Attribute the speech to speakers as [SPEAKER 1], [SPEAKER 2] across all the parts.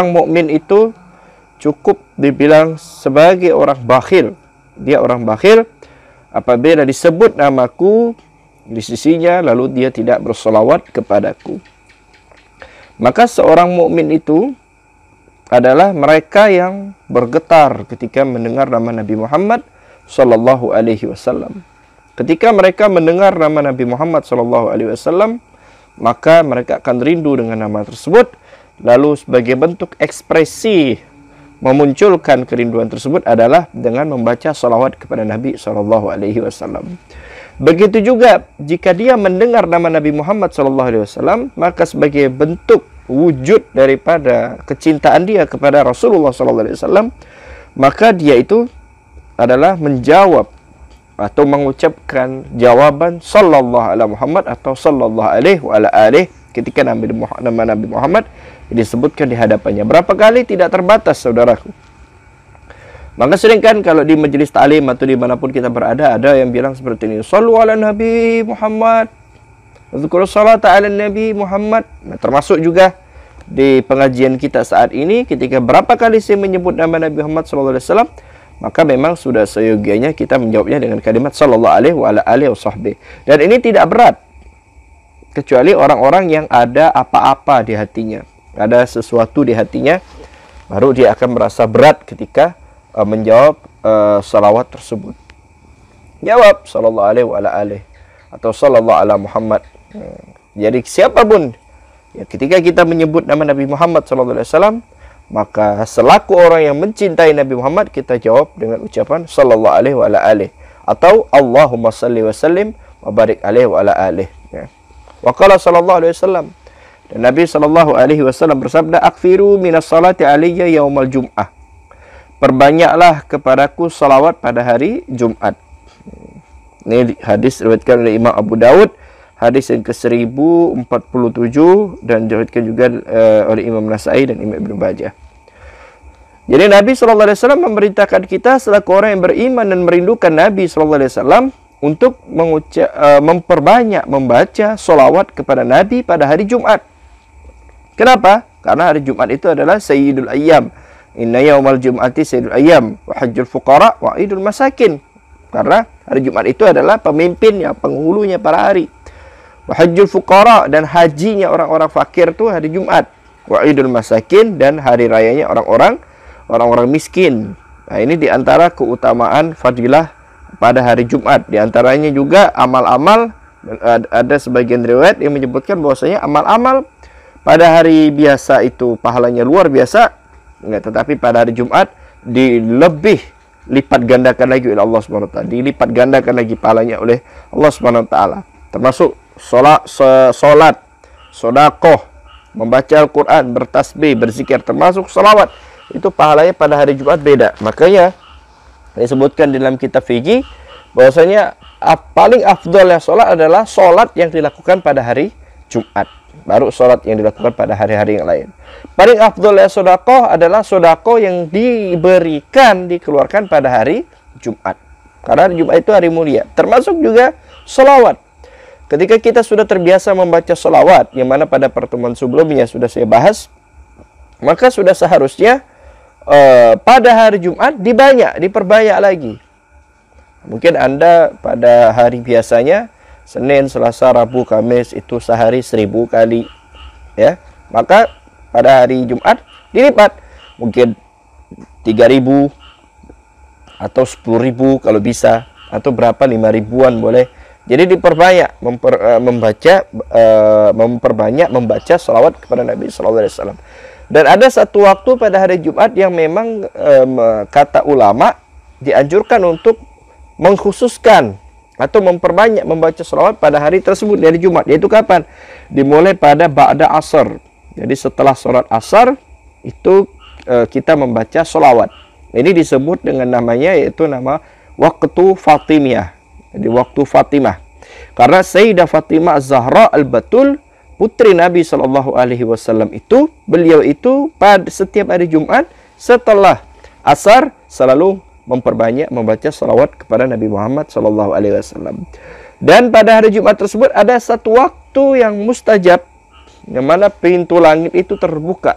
[SPEAKER 1] orang mukmin itu cukup dibilang sebagai orang bakhil. Dia orang bakhil apabila disebut namaku di sisinya lalu dia tidak bersolawat kepadaku. Maka seorang mukmin itu adalah mereka yang bergetar ketika mendengar nama Nabi Muhammad sallallahu alaihi wasallam. Ketika mereka mendengar nama Nabi Muhammad sallallahu alaihi wasallam, maka mereka akan rindu dengan nama tersebut Lalu sebagai bentuk ekspresi memunculkan kerinduan tersebut adalah dengan membaca salawat kepada Nabi Shallallahu Alaihi Wasallam. Begitu juga jika dia mendengar nama Nabi Muhammad Shallallahu Alaihi Wasallam, maka sebagai bentuk wujud daripada kecintaan dia kepada Rasulullah Shallallahu Alaihi Wasallam, maka dia itu adalah menjawab atau mengucapkan jawaban Sallallahu Alaihi Muhammad atau Sallallahu Alaihi wa ketika Nabi Muhammad, nama Nabi Muhammad disebutkan di hadapannya. Berapa kali tidak terbatas saudaraku. Maka seringkan kalau di majelis taklim atau dimanapun kita berada ada yang bilang seperti ini. Salu ala Nabi Muhammad. Zikr salat ala Nabi Muhammad. Nah, termasuk juga di pengajian kita saat ini ketika berapa kali saya menyebut nama Nabi Muhammad SAW maka memang sudah seyogianya kita menjawabnya dengan kalimat sallallahu alaihi wa ala alihi dan ini tidak berat kecuali orang-orang yang ada apa-apa di hatinya ada sesuatu di hatinya baru dia akan merasa berat ketika uh, menjawab uh, salawat tersebut jawab sallallahu alaihi wa alaihi atau sallallahu ala Muhammad hmm. jadi siapapun ya ketika kita menyebut nama Nabi Muhammad sallallahu alaihi wasallam maka selaku orang yang mencintai Nabi Muhammad kita jawab dengan ucapan sallallahu alaihi wa alaihi atau Allahumma salli wa sallim wa barik alaihi wa ala alaihi Waqala sallallahu alaihi wasallam dan Nabi sallallahu alaihi wasallam bersabda akfiru minas salati aliyya yaumal jum'ah. Perbanyaklah kepadaku salawat pada hari Jumat. Ini hadis riwayatkan oleh Imam Abu Daud hadis yang ke-1047 dan diriwayatkan juga uh, oleh Imam Nasai dan Imam Ibnu Majah. Jadi Nabi wasallam memerintahkan kita selaku orang yang beriman dan merindukan Nabi wasallam untuk menguca, uh, eh, memperbanyak membaca solawat kepada Nabi pada hari Jumat. Kenapa? Karena hari Jumat itu adalah Sayyidul Ayyam. Inna yaumal Jum'ati Sayyidul Ayyam. Wa hajjul fuqara wa idul masakin. Karena hari Jumat itu adalah pemimpinnya, penghulunya para hari. Wa hajjul fuqara dan hajinya orang-orang fakir itu hari Jumat. Wa idul masakin dan hari rayanya orang-orang orang-orang miskin. Nah ini diantara keutamaan fadilah pada hari Jumat. Di antaranya juga amal-amal eh, ada sebagian riwayat yang menyebutkan bahwasanya amal-amal pada hari biasa itu pahalanya luar biasa, enggak tetapi pada hari Jumat dilebih lipat gandakan lagi oleh Allah Subhanahu wa taala, dilipat gandakan lagi pahalanya oleh Allah Subhanahu wa taala. Termasuk salat salat, sedekah, membaca Al-Qur'an, bertasbih, berzikir termasuk selawat. Itu pahalanya pada hari Jumat beda. Makanya disebutkan dalam kitab fikih bahwasanya paling afdolnya sholat adalah sholat yang dilakukan pada hari Jumat baru sholat yang dilakukan pada hari-hari yang lain paling afdolnya sodako adalah sodako yang diberikan dikeluarkan pada hari Jumat karena hari Jumat itu hari mulia termasuk juga sholawat ketika kita sudah terbiasa membaca sholawat yang mana pada pertemuan sebelumnya sudah saya bahas maka sudah seharusnya uh, pada hari Jumat dibanyak, diperbanyak lagi. Mungkin Anda pada hari biasanya Senin, Selasa, Rabu, Kamis itu sehari seribu kali. Ya, maka pada hari Jumat dilipat mungkin tiga ribu atau sepuluh ribu kalau bisa atau berapa lima ribuan boleh jadi diperbanyak memper, uh, membaca uh, memperbanyak membaca selawat kepada Nabi Shallallahu Alaihi Wasallam dan ada satu waktu pada hari Jumat yang memang um, kata ulama dianjurkan untuk mengkhususkan atau memperbanyak membaca sholawat pada hari tersebut dari Jumat yaitu kapan dimulai pada ba'da asar jadi setelah sholat asar itu e, kita membaca sholawat. ini disebut dengan namanya yaitu nama waktu Fatimiyah jadi waktu Fatimah karena Sayyidah Fatimah Zahra al-Batul putri Nabi Shallallahu Alaihi Wasallam itu beliau itu pada setiap hari Jumat setelah asar selalu memperbanyak membaca salawat kepada Nabi Muhammad Shallallahu Alaihi Wasallam dan pada hari Jumat tersebut ada satu waktu yang mustajab yang mana pintu langit itu terbuka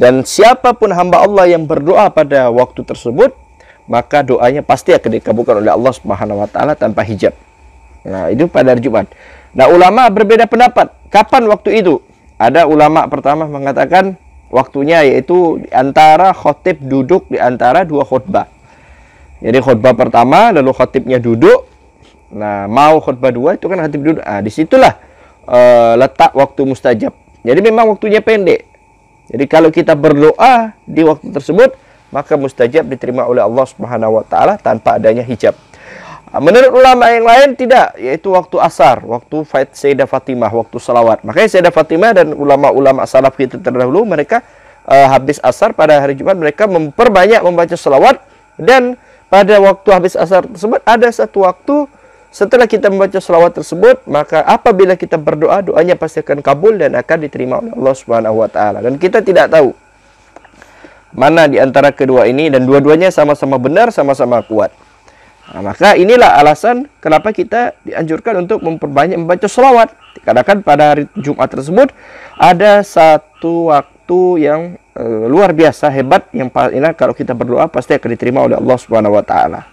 [SPEAKER 1] dan siapapun hamba Allah yang berdoa pada waktu tersebut maka doanya pasti akan dikabulkan oleh Allah Subhanahu wa taala tanpa hijab. Nah, itu pada hari Jumat. Nah, ulama berbeda pendapat. Kapan waktu itu? Ada ulama pertama mengatakan waktunya yaitu antara khotib duduk di antara dua khutbah. Jadi khutbah pertama lalu khotibnya duduk. Nah, mau khutbah dua itu kan khotib duduk. Ah, disitulah uh, letak waktu mustajab. Jadi memang waktunya pendek. Jadi kalau kita berdoa di waktu tersebut, maka mustajab diterima oleh Allah Subhanahu wa taala tanpa adanya hijab. Menurut ulama yang lain tidak, yaitu waktu asar, waktu fight Sayyidah Fatimah, waktu salawat. Makanya Sayyidah Fatimah dan ulama-ulama salaf kita terdahulu mereka uh, habis asar pada hari Jumat mereka memperbanyak membaca salawat dan pada waktu habis asar tersebut ada satu waktu setelah kita membaca salawat tersebut maka apabila kita berdoa doanya pasti akan kabul dan akan diterima oleh Allah Subhanahu wa taala dan kita tidak tahu mana di antara kedua ini dan dua-duanya sama-sama benar sama-sama kuat. Nah, maka inilah alasan kenapa kita dianjurkan untuk memperbanyak membaca selawat. Dikarenakan pada hari Jumat tersebut ada satu waktu yang eh, luar biasa hebat yang pastinya kalau kita berdoa pasti akan diterima oleh Allah Subhanahu wa taala.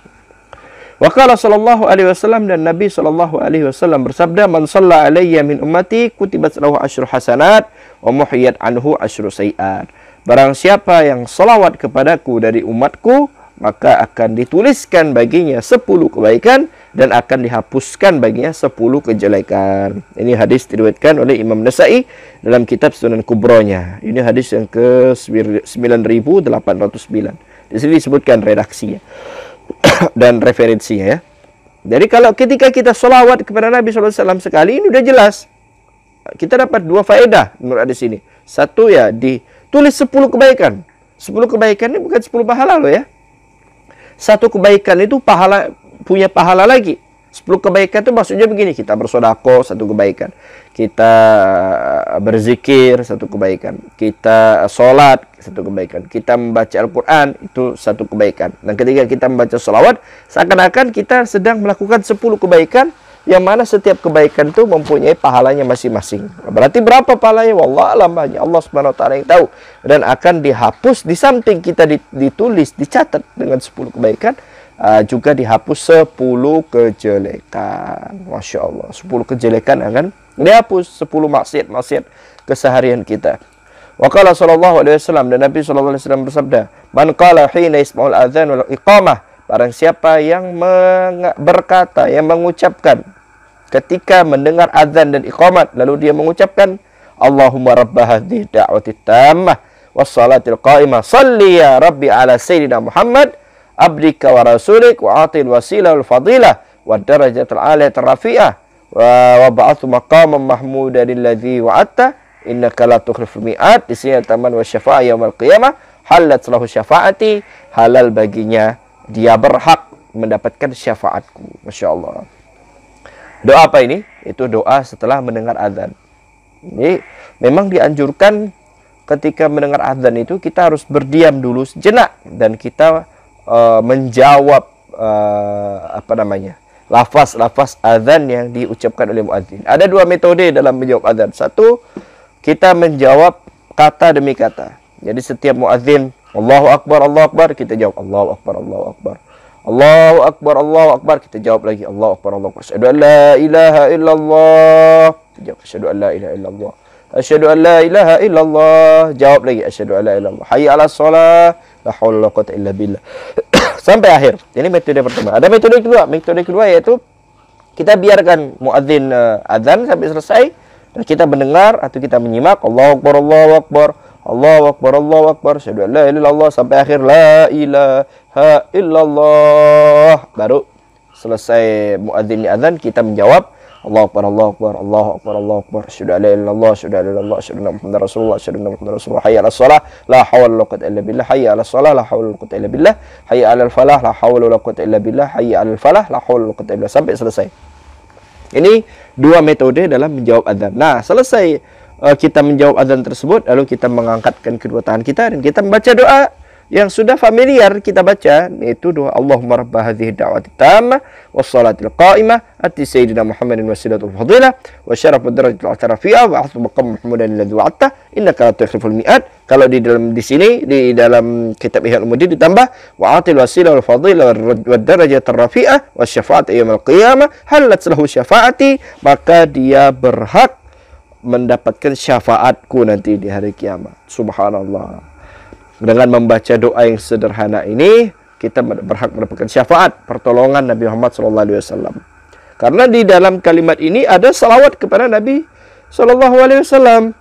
[SPEAKER 1] Wakala sallallahu alaihi wasallam dan Nabi sallallahu alaihi wasallam bersabda, "Man shalla alayya min ummati kutibat lahu asyru hasanat wa muhiyat anhu asyru sayiat." Barang siapa yang selawat kepadaku dari umatku, maka akan dituliskan baginya sepuluh kebaikan dan akan dihapuskan baginya sepuluh kejelekan. Ini hadis diriwayatkan oleh Imam Nasai dalam kitab Sunan Kubronya. Ini hadis yang ke 9809. Di sini disebutkan redaksinya dan referensinya ya. Jadi kalau ketika kita sholawat kepada Nabi SAW sekali ini sudah jelas. Kita dapat dua faedah menurut hadis ini. Satu ya ditulis 10 kebaikan. 10 kebaikan ini bukan 10 pahala loh ya satu kebaikan itu pahala punya pahala lagi. 10 kebaikan itu maksudnya begini, kita bersodako satu kebaikan, kita eh, berzikir satu kebaikan, kita eh, sholat satu kebaikan, kita membaca Al-Quran itu satu kebaikan. Dan ketika kita membaca sholawat, seakan-akan kita sedang melakukan 10 kebaikan yang mana setiap kebaikan itu mempunyai pahalanya masing-masing. Berarti berapa pahalanya? Wallah alam Allah Subhanahu wa taala yang tahu dan akan dihapus di samping kita ditulis, dicatat dengan 10 kebaikan ah, juga dihapus 10 kejelekan. Masya Allah 10 kejelekan akan dihapus 10 maksiat-maksiat keseharian kita. Wakala sallallahu alaihi wasallam dan Nabi sallallahu alaihi wasallam bersabda, "Man qala hina isma'ul adzan wal iqamah" Barang siapa yang berkata, yang mengucapkan ketika mendengar azan dan iqamat lalu dia mengucapkan Allahumma rabb hadhihi da'wati tammah was salatil qa'imah salli ya rabbi ala sayyidina Muhammad abdika wa rasulik wa atil wasilah wal fadilah wa darajatul aliyah rafi'ah wa wa ba'athu maqaman mahmudan alladhi wa'atta innaka la tukhliful mi'at di sini taman wa syafa'a yaumil qiyamah halat lahu syafaati halal baginya dia berhak mendapatkan syafaatku. Masya Allah. Doa apa ini? Itu doa setelah mendengar azan. Ini memang dianjurkan ketika mendengar azan itu kita harus berdiam dulu sejenak dan kita eh, menjawab eh, apa namanya lafaz-lafaz azan yang diucapkan oleh muadzin. Ada dua metode dalam menjawab azan. Satu, kita menjawab kata demi kata. Jadi setiap muadzin Allahu Akbar, Allahu Akbar, kita jawab Allahu Akbar, Allahu Akbar. Allahu Akbar, Allahu Akbar, kita jawab lagi Allahu Akbar, Allahu Akbar. Asyhadu an la ilaha illallah. jawab asyhadu an la ilaha illallah. Asyhadu an la ilaha illallah. Jawab lagi asyhadu an la ilaha illallah. Hayya 'alas shalah. La haula wala illa billah. Sampai akhir. Ini metode pertama. Ada metode kedua. Metode kedua yaitu kita biarkan muadzin uh, eh, azan sampai selesai dan kita mendengar atau kita menyimak Allahu Akbar Allahu Akbar. Allahu Akbar, Allahu Akbar, syahadu la ilaha illallah sampai akhir la ilaha illallah. Baru selesai muadzin azan kita menjawab Allahu Akbar, Allahu Akbar, Allahu Akbar, Allahu Akbar, syahadu la ilaha illallah, syahadu la illallah, syahadu anna Muhammadar Rasulullah, syahadu anna Muhammadar Rasulullah, hayya 'alas shalah, la haula wala quwwata illa billah, hayya 'alas shalah, la haula wala quwwata illa billah, hayya 'alal falah, la haula wala quwwata illa billah, hayya 'alal falah, la haula wala quwwata illa sampai selesai. Ini dua metode dalam menjawab adzan. Nah, selesai Eh, kita menjawab azan tersebut lalu kita mengangkatkan kedua tangan kita dan kita membaca doa yang sudah familiar kita baca yaitu doa Allahumma rabb hadhihi da'wati tammah wassalatil qa'imah ati sayyidina Muhammadin wasilatul fadilah wa syaraf darajatil atarafiyah wa ahsan maqam Muhammadan alladhi wa'atta innaka la tukhliful mi'ad kalau di dalam di sini di dalam kitab Ihya Ulumuddin ditambah wa atil wasilah wal fadilah darajat al rafi'ah wa syafa'at yaumil qiyamah halat lahu syafa'ati maka dia berhak mendapatkan syafaatku nanti di hari kiamat. Subhanallah. Dengan membaca doa yang sederhana ini, kita berhak mendapatkan syafaat pertolongan Nabi Muhammad SAW. Karena di dalam kalimat ini ada salawat kepada Nabi SAW.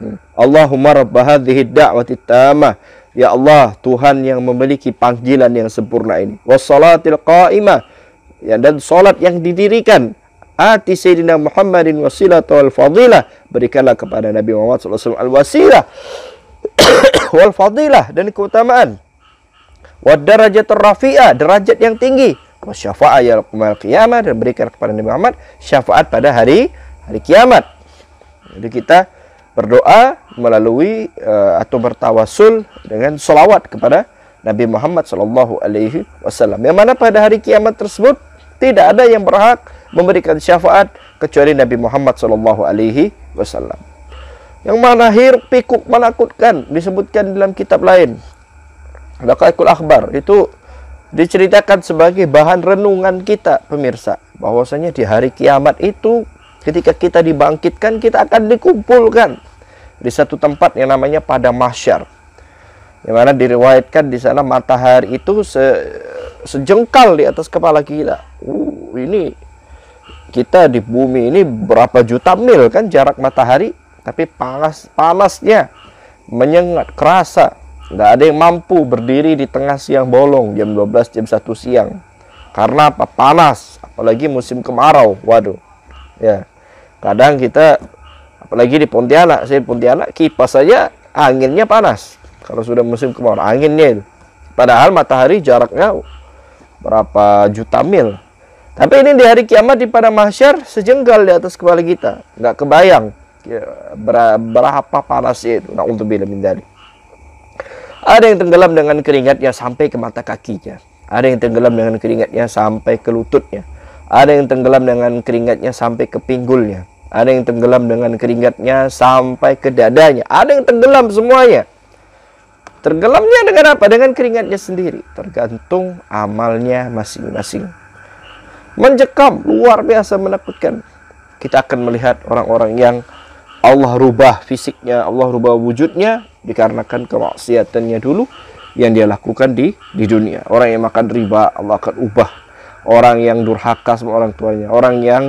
[SPEAKER 1] Hmm. Allahumma rabb hadhihi da'wati tamah Ya Allah, Tuhan yang memiliki panggilan yang sempurna ini. Wassalatil qa'imah. Ya, dan solat yang didirikan. Ati Sayyidina Muhammadin wasilah wal fadilah. Berikanlah kepada Nabi Muhammad SAW al-wasilah wal fadilah dan keutamaan. Wad darajat rafi'ah, derajat yang tinggi. Wasyafa'ah ya kiamat dan berikan kepada Nabi Muhammad syafaat pada hari hari kiamat. Jadi kita berdoa melalui uh, atau bertawasul dengan solawat kepada Nabi Muhammad Sallallahu Alaihi Wasallam. Yang mana pada hari kiamat tersebut tidak ada yang berhak memberikan syafaat kecuali Nabi Muhammad Shallallahu Alaihi Wasallam. Yang mana hir pikuk menakutkan disebutkan dalam kitab lain. Lakaikul Akbar itu diceritakan sebagai bahan renungan kita pemirsa bahwasanya di hari kiamat itu ketika kita dibangkitkan kita akan dikumpulkan di satu tempat yang namanya pada mahsyar yang mana diriwayatkan di sana matahari itu se, sejengkal di atas kepala kita. Uh, ini kita di bumi ini berapa juta mil kan jarak matahari tapi panas panasnya menyengat kerasa nggak ada yang mampu berdiri di tengah siang bolong jam 12 jam 1 siang karena apa panas apalagi musim kemarau waduh ya kadang kita apalagi di Pontianak saya di Pontianak kipas saja anginnya panas kalau sudah musim kemarau anginnya itu padahal matahari jaraknya berapa juta mil tapi ini di hari kiamat di pada mahsyar sejengkal di atas kepala kita, nggak kebayang ya, berapa panasnya itu. untuk bila dzalik. Ada yang tenggelam dengan keringatnya sampai ke mata kakinya. Ada yang tenggelam dengan keringatnya sampai ke lututnya. Ada yang tenggelam dengan keringatnya sampai ke pinggulnya. Ada yang tenggelam dengan keringatnya sampai ke dadanya. Ada yang tenggelam semuanya. Tergelamnya dengan apa? Dengan keringatnya sendiri. Tergantung amalnya masing-masing. Mencekam, luar biasa menakutkan. Kita akan melihat orang-orang yang Allah rubah fisiknya, Allah rubah wujudnya dikarenakan kemaksiatannya dulu yang dia lakukan di di dunia. Orang yang makan riba, Allah akan ubah. Orang yang durhaka sama orang tuanya, orang yang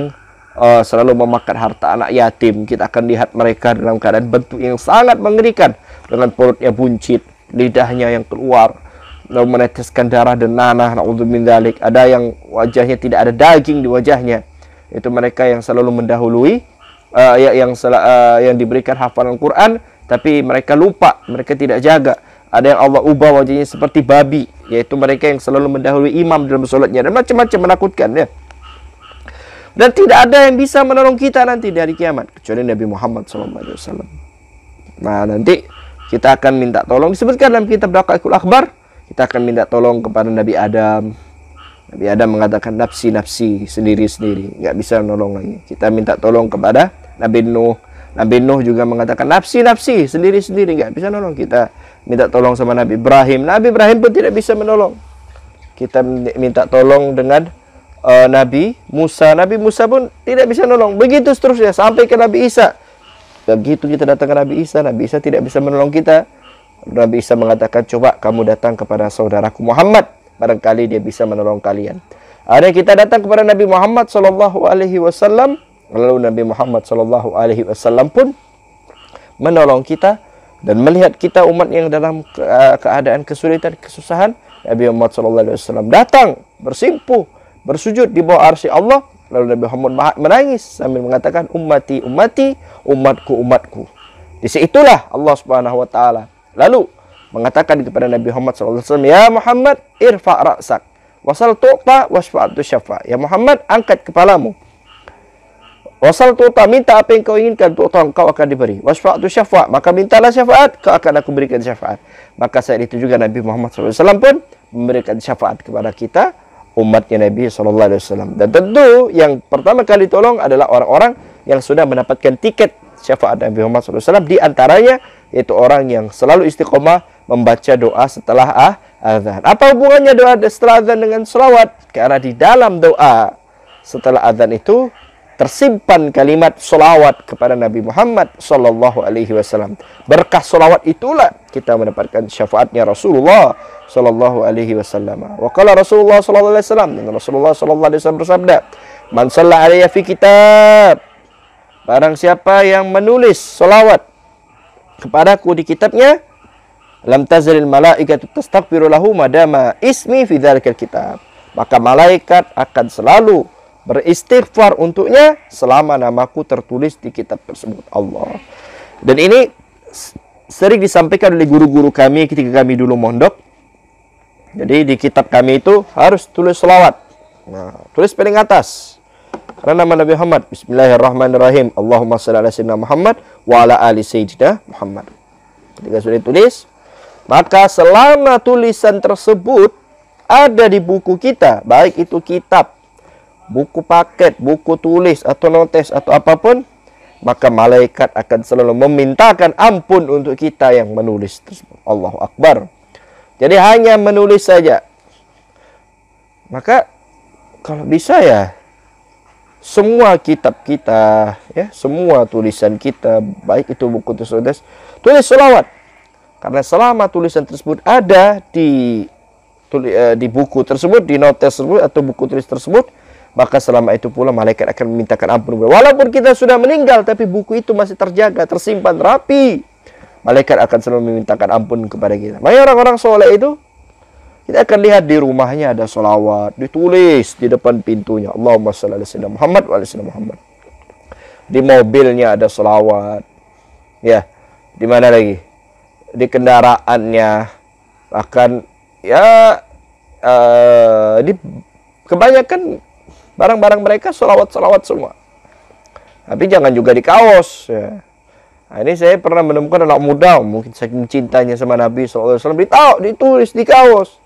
[SPEAKER 1] uh, selalu memakan harta anak yatim, kita akan lihat mereka dalam keadaan bentuk yang sangat mengerikan dengan perutnya buncit, lidahnya yang keluar, lalu meneteskan darah dan nanah naudzubillah dzalik ada yang wajahnya tidak ada daging di wajahnya itu mereka yang selalu mendahului uh, yang uh, yang diberikan hafalan Quran tapi mereka lupa mereka tidak jaga ada yang Allah ubah wajahnya seperti babi yaitu mereka yang selalu mendahului imam dalam sholatnya. dan macam-macam menakutkan ya dan tidak ada yang bisa menolong kita nanti dari kiamat kecuali Nabi Muhammad SAW. Nah nanti kita akan minta tolong disebutkan dalam kitab Daqaiqul akbar kita akan minta tolong kepada Nabi Adam Nabi Adam mengatakan nafsi-nafsi sendiri-sendiri nggak bisa menolong lagi kita minta tolong kepada Nabi Nuh Nabi Nuh juga mengatakan nafsi-nafsi sendiri-sendiri nggak bisa menolong kita minta tolong sama Nabi Ibrahim Nabi Ibrahim pun tidak bisa menolong kita minta tolong dengan uh, Nabi Musa Nabi Musa pun tidak bisa menolong begitu seterusnya sampai ke Nabi Isa begitu kita datang ke Nabi Isa Nabi Isa tidak bisa menolong kita Nabi Isa mengatakan, coba kamu datang kepada saudaraku Muhammad. Barangkali dia bisa menolong kalian. Ada kita datang kepada Nabi Muhammad saw. Alaihi Wasallam. Lalu Nabi Muhammad saw Alaihi Wasallam pun menolong kita dan melihat kita umat yang dalam eh, keadaan kesulitan, kesusahan. Nabi Muhammad saw Alaihi Wasallam datang bersimpuh, bersujud di bawah arsy Allah. Lalu Nabi Muhammad menangis sambil mengatakan, Ummati, ummati, umatku, umatku. Di situlah Allah Subhanahu Wa Taala Lalu mengatakan kepada Nabi Muhammad SAW, Ya Muhammad, irfa raksak. Wasal tu'ta wasfa'atu syafa. Ya Muhammad, angkat kepalamu. Wasal tu'ta, minta apa yang kau inginkan, tu'ta engkau akan diberi. Wasfa'atu syafa, maka mintalah syafaat, kau akan aku berikan syafaat. Maka saat itu juga Nabi Muhammad SAW pun memberikan syafaat kepada kita, umatnya Nabi SAW. Dan tentu yang pertama kali tolong adalah orang-orang yang sudah mendapatkan tiket syafaat Nabi Muhammad SAW. Di antaranya yaitu orang yang selalu istiqomah membaca doa setelah ah, azan. Apa hubungannya doa setelah azan dengan selawat? Karena di dalam doa setelah azan itu tersimpan kalimat selawat kepada Nabi Muhammad Sallallahu Alaihi Wasallam. Berkah selawat itulah kita mendapatkan syafaatnya Rasulullah Sallallahu Alaihi Wasallam. Wakala Rasulullah Sallallahu Alaihi Wasallam dengan Rasulullah Sallallahu Alaihi Wasallam bersabda, "Man sallallahu alaihi fi kitab." Barang siapa yang menulis selawat kepadaku di kitabnya lam tazalil malaikatu tastaghfiru lahu madama ismi fi dzalikal kitab maka malaikat akan selalu beristighfar untuknya selama namaku tertulis di kitab tersebut Allah dan ini sering disampaikan oleh guru-guru kami ketika kami dulu mondok jadi di kitab kami itu harus tulis selawat nah, tulis paling atas karena nama Nabi Muhammad. Bismillahirrahmanirrahim. Allahumma salli ala sayyidina Muhammad wa ala ali sayyidina Muhammad. Ketika sudah ditulis, maka selama tulisan tersebut ada di buku kita, baik itu kitab, buku paket, buku tulis atau notes atau apapun, maka malaikat akan selalu memintakan ampun untuk kita yang menulis tersebut. Allahu Akbar. Jadi hanya menulis saja. Maka kalau bisa ya semua kitab kita, ya, semua tulisan kita, baik itu buku tulis, tulis selawat. Karena selama tulisan tersebut ada di eh, di buku tersebut, di notes tersebut atau buku tulis tersebut, maka selama itu pula malaikat akan memintakan ampun. Walaupun kita sudah meninggal, tapi buku itu masih terjaga, tersimpan rapi. Malaikat akan selalu memintakan ampun kepada kita. Makanya orang-orang soleh itu kita akan lihat di rumahnya ada solawat ditulis di depan pintunya. Allahumma salli ala sayyidina Muhammad wa ala sayyidina Muhammad. Di mobilnya ada solawat. Ya, di mana lagi? Di kendaraannya bahkan ya uh, di kebanyakan barang-barang mereka solawat-solawat semua. Tapi jangan juga di kaos. Ya. Nah, ini saya pernah menemukan anak muda mungkin saking cintanya sama Nabi SAW. Ditahu, ditulis di kaos.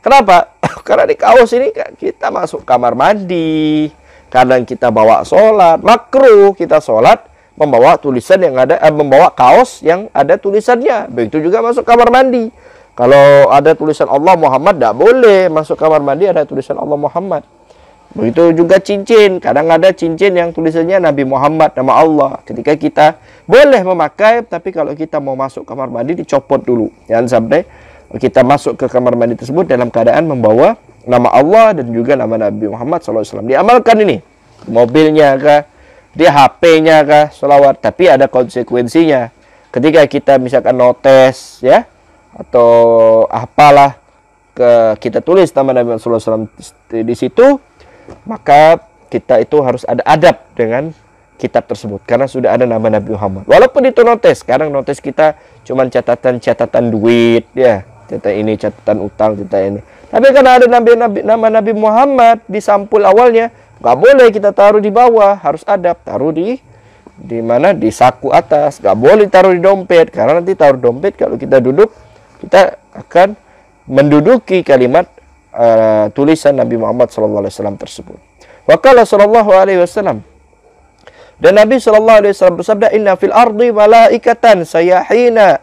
[SPEAKER 1] Kenapa? Karena di kaos ini kita masuk kamar mandi, kadang kita bawa sholat, makruh kita sholat membawa tulisan yang ada, eh, membawa kaos yang ada tulisannya. Begitu juga masuk kamar mandi. Kalau ada tulisan Allah Muhammad, tidak boleh masuk kamar mandi ada tulisan Allah Muhammad. Begitu juga cincin, kadang ada cincin yang tulisannya Nabi Muhammad, nama Allah. Ketika kita boleh memakai, tapi kalau kita mau masuk kamar mandi dicopot dulu. Jangan sampai kita masuk ke kamar mandi tersebut dalam keadaan membawa nama Allah dan juga nama Nabi Muhammad SAW. Diamalkan ini. Mobilnya kah? Di HP-nya kah? Salawat. Tapi ada konsekuensinya. Ketika kita misalkan notes ya. Atau apalah. Ke, kita tulis nama Nabi Muhammad SAW di situ. Maka kita itu harus ada adab dengan kitab tersebut karena sudah ada nama Nabi Muhammad. Walaupun itu notes, sekarang notes kita cuman catatan-catatan duit ya kita ini catatan utang kita ini tapi karena ada nabi, nabi nama Nabi Muhammad di sampul awalnya nggak boleh kita taruh di bawah harus ada taruh di di mana di saku atas nggak boleh taruh di dompet karena nanti taruh dompet kalau kita duduk kita akan menduduki kalimat uh, tulisan Nabi Muhammad SAW tersebut. Wakala Alaihi Wasallam dan Nabi saw Alaihi Wasallam bersabda Inna fil ardi malaikatan sayahina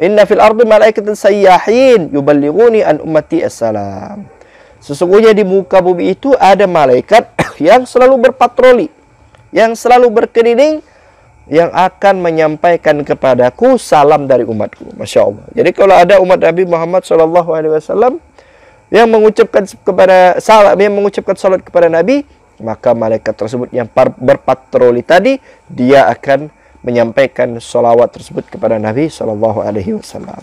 [SPEAKER 1] Inna fil ardi malaikatan sayyahin yuballighuni an ummati assalam. Sesungguhnya di muka bumi itu ada malaikat yang selalu berpatroli, yang selalu berkeliling, yang akan menyampaikan kepadaku salam dari umatku. Masya Allah. Jadi kalau ada umat Nabi Muhammad SAW yang mengucapkan kepada salam, yang mengucapkan salat kepada Nabi, maka malaikat tersebut yang berpatroli tadi dia akan menyampaikan solawat tersebut kepada Nabi Shallallahu Alaihi Wasallam.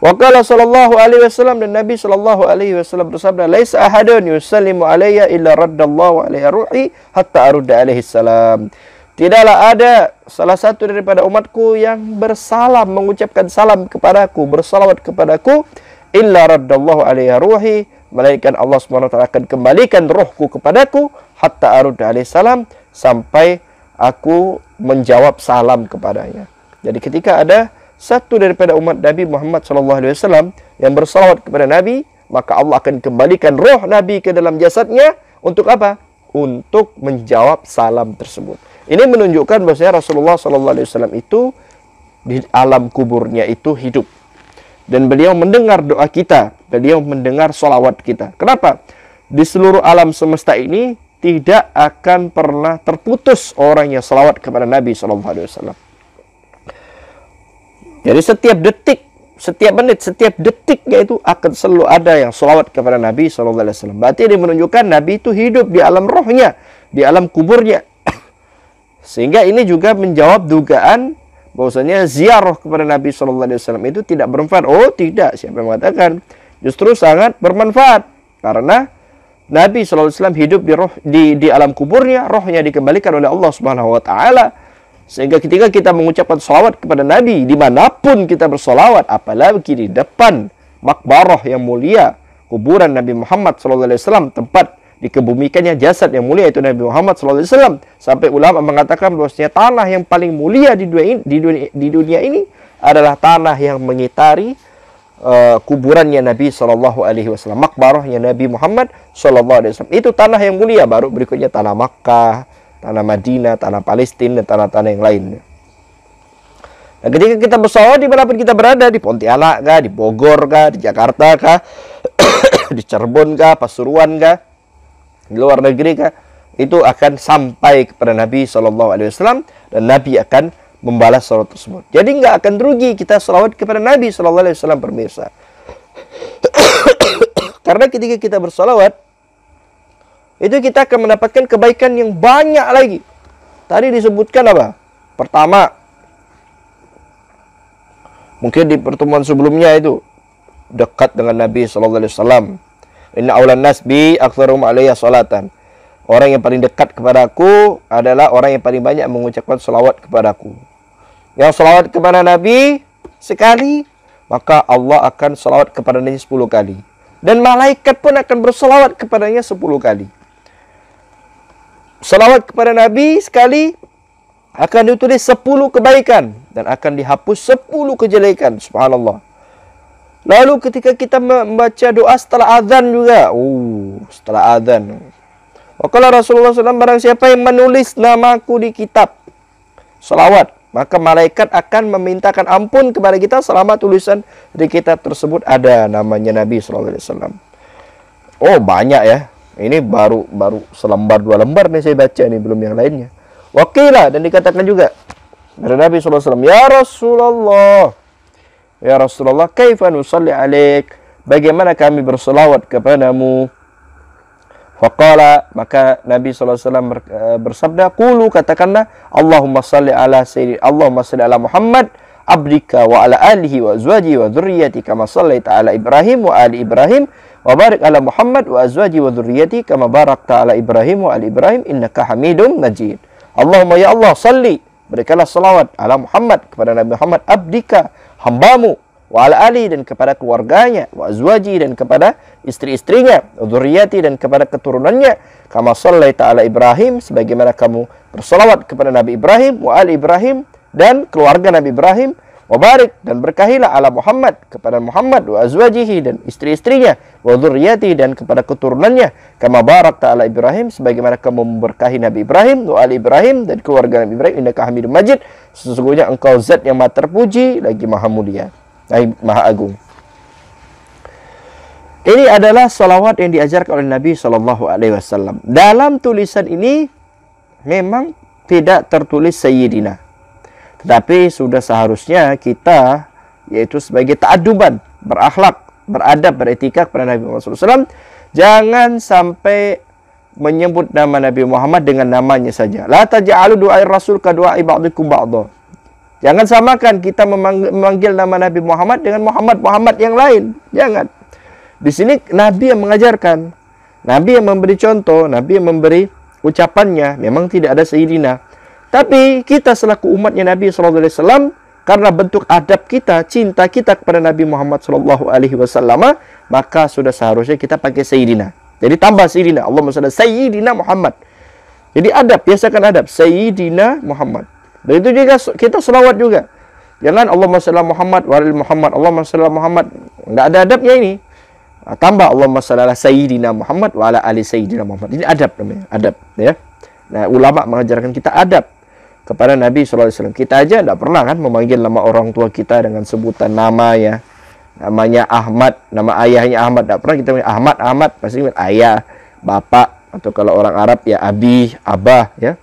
[SPEAKER 1] Wakala Shallallahu Alaihi Wasallam dan Nabi Shallallahu Alaihi Wasallam bersabda, "Laisa ahadun yusallimu alayya illa raddallahu alaihi ruhi hatta arudda alaihi salam." Tidaklah ada salah satu daripada umatku yang bersalam mengucapkan salam kepadaku, bersalawat kepadaku, illa raddallahu alaihi ruhi, melainkan Allah Subhanahu akan kembalikan rohku kepadaku hatta arudda alaihi salam sampai aku menjawab salam kepadanya. Jadi ketika ada satu daripada umat Nabi Muhammad SAW yang bersalawat kepada Nabi, maka Allah akan kembalikan roh Nabi ke dalam jasadnya untuk apa? Untuk menjawab salam tersebut. Ini menunjukkan bahwasanya Rasulullah SAW itu di alam kuburnya itu hidup. Dan beliau mendengar doa kita, beliau mendengar solawat kita. Kenapa? Di seluruh alam semesta ini tidak akan pernah terputus orang yang selawat kepada Nabi Shallallahu Alaihi Wasallam. Jadi setiap detik, setiap menit, setiap detiknya itu akan selalu ada yang selawat kepada Nabi Shallallahu Alaihi Wasallam. Berarti ini menunjukkan Nabi itu hidup di alam rohnya, di alam kuburnya. Sehingga ini juga menjawab dugaan bahwasanya ziarah kepada Nabi Shallallahu Alaihi Wasallam itu tidak bermanfaat. Oh tidak, siapa yang mengatakan? Justru sangat bermanfaat karena Nabi SAW hidup di roh di, di alam kuburnya, rohnya dikembalikan oleh Allah Subhanahu wa taala. Sehingga ketika kita mengucapkan salawat kepada Nabi, dimanapun kita bersolawat, apalagi di depan makbaroh yang mulia, kuburan Nabi Muhammad SAW, tempat dikebumikannya jasad yang mulia itu Nabi Muhammad SAW. Sampai ulama mengatakan bahwasanya tanah yang paling mulia di dunia, di dunia, di dunia ini adalah tanah yang mengitari Eh, kuburannya Nabi Shallallahu Alaihi Wasallam, Nabi Muhammad Shallallahu Alaihi Wasallam. Itu tanah yang mulia. Baru berikutnya tanah Makkah, tanah Madinah, tanah Palestina, dan tanah-tanah yang lainnya. Nah, ketika kita mana pun kita berada, di Pontianak kah, di Bogor kah, di Jakarta kah, di Cirebon kah, Pasuruan kah, di luar negeri kah, itu akan sampai kepada Nabi Shallallahu Alaihi Wasallam dan Nabi akan membalas salawat tersebut. Jadi nggak akan rugi kita salawat kepada Nabi Shallallahu Alaihi Wasallam pemirsa. Karena ketika kita bersalawat, itu kita akan mendapatkan kebaikan yang banyak lagi. Tadi disebutkan apa? Pertama, mungkin di pertemuan sebelumnya itu dekat dengan Nabi Shallallahu Alaihi Wasallam. Inna aulan nasbi aktsarum alayya salatan. Orang yang paling dekat kepada aku adalah orang yang paling banyak mengucapkan sholawat kepada aku yang selawat kepada Nabi sekali, maka Allah akan salawat kepadanya sepuluh kali. Dan malaikat pun akan bersalawat kepadanya sepuluh kali. Selawat kepada Nabi sekali akan ditulis sepuluh kebaikan dan akan dihapus sepuluh kejelekan. Subhanallah. Lalu ketika kita membaca doa setelah azan juga. Oh, setelah azan. Wakala Rasulullah SAW barang siapa yang menulis namaku di kitab. Selawat maka malaikat akan memintakan ampun kepada kita selama tulisan di kitab tersebut ada namanya Nabi Shallallahu Alaihi Wasallam. Oh banyak ya. Ini baru baru selembar dua lembar nih saya baca nih belum yang lainnya. Wakilah dan dikatakan juga dari Nabi Shallallahu Alaihi Wasallam, ya Rasulullah, ya Rasulullah, kaifa nusalli alaik? Bagaimana kami berselawat kepadamu? Faqala maka Nabi SAW eh, bersabda, "Qulu katakanlah, Allahumma salli ala sayyidi Allahumma salli ala Muhammad abdika wa ala alihi wa azwaji wa dzurriyyati kama sallaita ala Ibrahim wa ali Ibrahim wa barik ala Muhammad wa azwaji wa dzurriyyati kama barakta ala Ibrahim wa ali Ibrahim innaka hamidun Majid." Allahumma ya Allah salli berikanlah salawat ala Muhammad kepada Nabi Muhammad abdika hambamu Wal ali dan kepada keluarganya, wa azwaji dan kepada istri-istrinya, dzurriyyati dan kepada keturunannya, kama shallaita Taala Ibrahim sebagaimana kamu bersolawat kepada Nabi Ibrahim, wa ali Ibrahim dan keluarga Nabi Ibrahim, barik dan berkahilah ala Muhammad kepada Muhammad wa azwajihi dan istri-istrinya wa dzurriyyati dan kepada keturunannya kama barak Taala Ibrahim sebagaimana kamu memberkahi Nabi Ibrahim wa ali Ibrahim dan keluarga Nabi Ibrahim innaka Hamidum Majid sesungguhnya engkau zat yang maha terpuji lagi maha mulia ay, maha agung. Ini adalah salawat yang diajarkan oleh Nabi Shallallahu Alaihi Wasallam. Dalam tulisan ini memang tidak tertulis Sayyidina, tetapi sudah seharusnya kita yaitu sebagai taaduban berakhlak, beradab, beretika kepada Nabi Muhammad SAW. Jangan sampai menyebut nama Nabi Muhammad dengan namanya saja. La taj'alu du'a Rasul ka du'a ibadikum Jangan samakan kita memanggil nama Nabi Muhammad dengan Muhammad-Muhammad yang lain. Jangan. Di sini Nabi yang mengajarkan. Nabi yang memberi contoh, Nabi yang memberi ucapannya. Memang tidak ada seirina. Tapi kita selaku umatnya Nabi SAW, karena bentuk adab kita, cinta kita kepada Nabi Muhammad SAW, maka sudah seharusnya kita pakai seirina. Jadi tambah Sayyidina. Allahumma salli Sayyidina Muhammad. Jadi adab, biasakan adab. Sayyidina Muhammad. Dan itu juga kita selawat juga. Jangan Allahumma salli Muhammad wa Muhammad, Allahumma salli Muhammad. Enggak ada adabnya ini. Ah, tambah Allahumma salli sayyidina Muhammad wa ala ali sayyidina Muhammad. Ini adab namanya, adab ya. Nah, ulama mengajarkan kita adab kepada Nabi SAW. Kita aja tidak pernah kan memanggil nama orang tua kita dengan sebutan nama ya. Namanya Ahmad, nama ayahnya Ahmad. Tidak pernah kita Ahmad, Ahmad. Pasti ayah, bapak, atau kalau orang Arab ya abi, abah ya.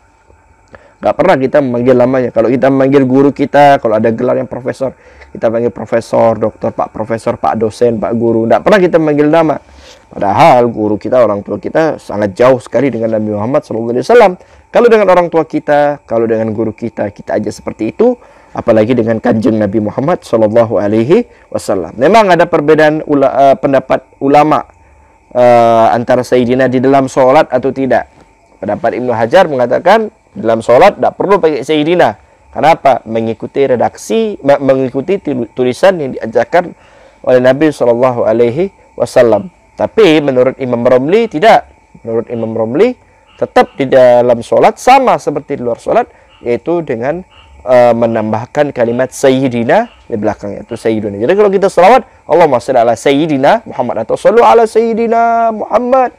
[SPEAKER 1] Gak pernah kita memanggil namanya. Kalau kita memanggil guru kita, kalau ada gelar yang profesor, kita panggil profesor, dokter, pak profesor, pak dosen, pak guru. Gak pernah kita memanggil nama. Padahal guru kita, orang tua kita sangat jauh sekali dengan Nabi Muhammad SAW. Kalau dengan orang tua kita, kalau dengan guru kita, kita aja seperti itu. Apalagi dengan kanjeng Nabi Muhammad saw Alaihi Wasallam. Memang ada perbedaan ula, uh, pendapat ulama uh, antara Sayyidina di dalam sholat atau tidak. Pendapat Ibnu Hajar mengatakan dalam sholat tidak perlu pakai Sayyidina. Kenapa? Mengikuti redaksi, mengikuti tulisan yang diajarkan oleh Nabi Shallallahu Alaihi Wasallam. Tapi menurut Imam Romli tidak. Menurut Imam Romli tetap di dalam sholat sama seperti di luar sholat, yaitu dengan uh, menambahkan kalimat Sayyidina di belakang yaitu Sayyidina. Jadi kalau kita selawat, Allahumma salli ala Sayyidina Muhammad atau sallu ala Sayyidina Muhammad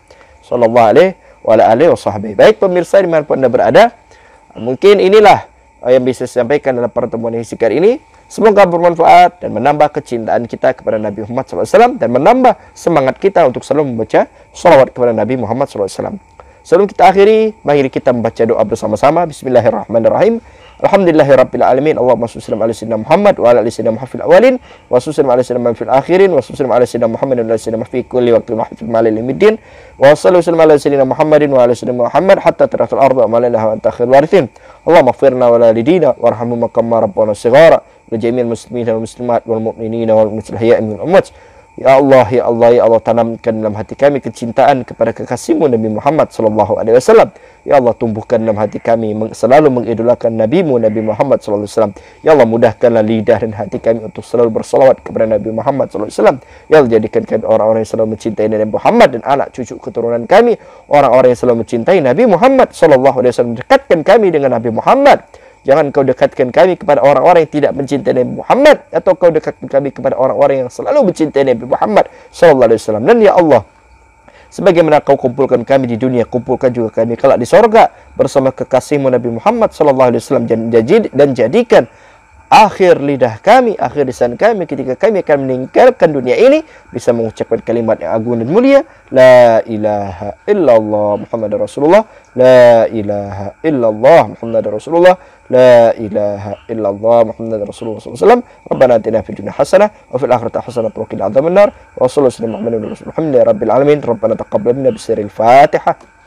[SPEAKER 1] sallallahu alaihi wa alihi wa sahbihi. Baik pemirsa dimanapun Anda berada, Mungkin inilah eh, yang bisa saya sampaikan dalam pertemuan yang singkat ini. Semoga bermanfaat dan menambah kecintaan kita kepada Nabi Muhammad SAW dan menambah semangat kita untuk selalu membaca salawat kepada Nabi Muhammad SAW. Sebelum kita akhiri, mari kita membaca doa bersama-sama. Bismillahirrahmanirrahim. Alhamdulillahi Rabbil Alamin Allahumma salli ala sayyidina Muhammad wa ala sayyidina Muhammad fil awalin wa sallim ala sayyidina Muhammad fil akhirin wa sallim ala sayyidina Muhammad wa ala sayyidina Muhammad fi kulli waqtin wa fil malil middin wa sallu ala sayyidina Muhammadin wa ala sayyidina Muhammad hatta taratul arda wa malalaha wa anta khairul warithin Allahumma ighfirna wa walidina warhamhum kama rabbana shighara wa jami'il muslimin wal muslimat wal mu'minina wal muslihat min ummati Ya Allah, Ya Allah, Ya Allah tanamkan dalam hati kami kecintaan kepada kekasihmu Nabi Muhammad sallallahu alaihi wasallam. Ya Allah tumbuhkan dalam hati kami selalu mengidolakan NabiMu Nabi Muhammad sallallahu alaihi Ya Allah mudahkanlah lidah dan hati kami untuk selalu bersolawat kepada Nabi Muhammad sallallahu alaihi Ya Allah jadikan kami orang-orang yang selalu mencintai Nabi Muhammad dan anak cucu keturunan kami orang-orang yang selalu mencintai Nabi Muhammad sallallahu alaihi wasallam. Dekatkan kami dengan Nabi Muhammad. Jangan kau dekatkan kami kepada orang-orang yang tidak mencintai Nabi Muhammad atau kau dekatkan kami kepada orang-orang yang selalu mencintai Nabi Muhammad sallallahu alaihi wasallam. Dan ya Allah, sebagaimana kau kumpulkan kami di dunia, kumpulkan juga kami kelak di sorga bersama kekasihmu Nabi Muhammad sallallahu alaihi wasallam dan jadikan akhir lidah kami, akhir lisan kami ketika kami akan meninggalkan dunia ini bisa mengucapkan kalimat yang agung dan mulia la ilaha illallah Muhammad Rasulullah la ilaha illallah Muhammad Rasulullah la ilaha illallah Muhammad Rasulullah SAW Rabbana atina fid dunya hasanah wa fil akhirat hasanah wa qina adzabannar wa sallallahu alaihi wa sallam ala Rabbil alamin Rabbana taqabbal minna bi fatihah